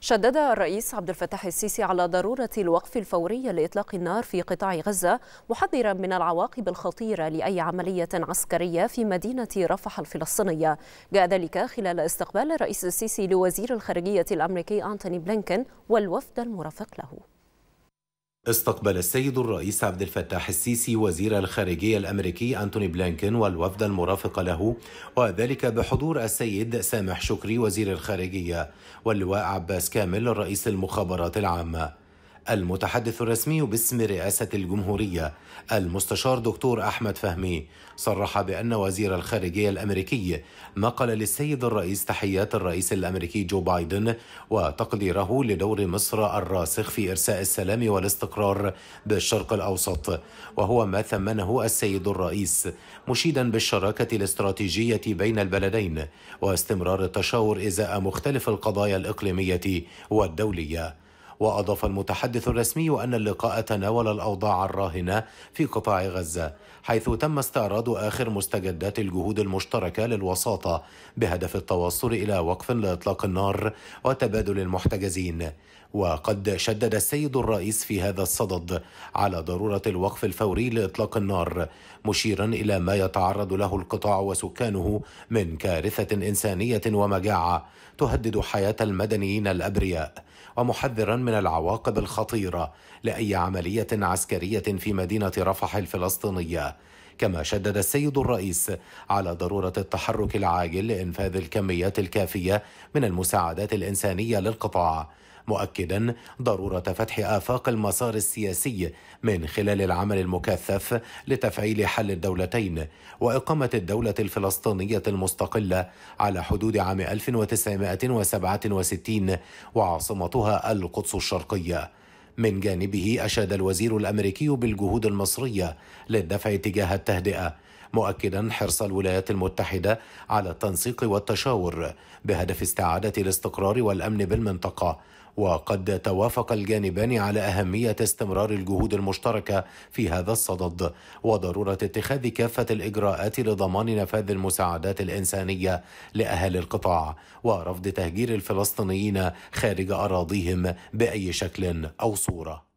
شدد الرئيس عبد الفتاح السيسي على ضرورة الوقف الفوري لإطلاق النار في قطاع غزة محذرا من العواقب الخطيرة لأي عملية عسكرية في مدينة رفح الفلسطينية جاء ذلك خلال استقبال الرئيس السيسي لوزير الخارجية الأمريكي أنتوني بلينكن والوفد المرافق له استقبل السيد الرئيس عبد الفتاح السيسي وزير الخارجية الأمريكي أنتوني بلينكن والوفد المرافق له وذلك بحضور السيد سامح شكري وزير الخارجية واللواء عباس كامل رئيس المخابرات العامة المتحدث الرسمي باسم رئاسة الجمهورية المستشار دكتور أحمد فهمي صرح بأن وزير الخارجية الأمريكي نقل للسيد الرئيس تحيات الرئيس الأمريكي جو بايدن وتقديره لدور مصر الراسخ في إرساء السلام والاستقرار بالشرق الأوسط وهو ما ثمنه السيد الرئيس مشيدا بالشراكة الاستراتيجية بين البلدين واستمرار التشاور إزاء مختلف القضايا الإقليمية والدولية وأضاف المتحدث الرسمي أن اللقاء تناول الأوضاع الراهنة في قطاع غزة حيث تم استعراض آخر مستجدات الجهود المشتركة للوساطة بهدف التوصل إلى وقف لإطلاق النار وتبادل المحتجزين وقد شدد السيد الرئيس في هذا الصدد على ضرورة الوقف الفوري لإطلاق النار مشيرا إلى ما يتعرض له القطاع وسكانه من كارثة إنسانية ومجاعة تهدد حياة المدنيين الأبرياء ومحذرا من العواقب الخطيرة لأي عملية عسكرية في مدينة رفح الفلسطينية كما شدد السيد الرئيس على ضرورة التحرك العاجل لإنفاذ الكميات الكافية من المساعدات الإنسانية للقطاع مؤكدا ضروره فتح افاق المسار السياسي من خلال العمل المكثف لتفعيل حل الدولتين واقامه الدوله الفلسطينيه المستقله على حدود عام 1967 وعاصمتها القدس الشرقيه من جانبه اشاد الوزير الامريكي بالجهود المصريه للدفع تجاه التهدئه مؤكدا حرص الولايات المتحدة على التنسيق والتشاور بهدف استعادة الاستقرار والأمن بالمنطقة وقد توافق الجانبان على أهمية استمرار الجهود المشتركة في هذا الصدد وضرورة اتخاذ كافة الإجراءات لضمان نفاذ المساعدات الإنسانية لأهالي القطاع ورفض تهجير الفلسطينيين خارج أراضيهم بأي شكل أو صورة